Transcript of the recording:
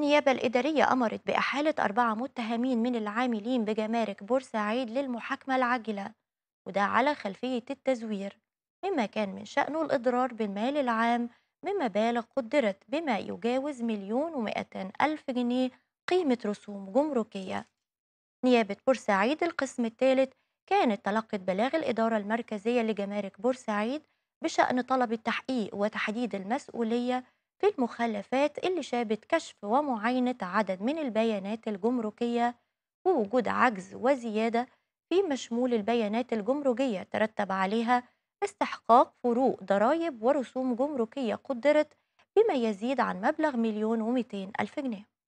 النيابة الإدارية أمرت بإحالة أربعة متهمين من العاملين بجمارك بورسعيد للمحاكمة العاجلة وده على خلفية التزوير مما كان من شأنه الإضرار بالمال العام بمبالغ قدرت بما يجاوز مليون ومائتين ألف جنيه قيمة رسوم جمركية نيابة بورسعيد القسم الثالث كانت تلقت بلاغ الإدارة المركزية لجمارك بورسعيد بشأن طلب التحقيق وتحديد المسؤولية في المخالفات اللي شابت كشف ومعاينة عدد من البيانات الجمركية ووجود عجز وزيادة في مشمول البيانات الجمركية ترتب عليها استحقاق فروق ضرائب ورسوم جمركية قدرت بما يزيد عن مبلغ مليون ومئتين ألف جنيه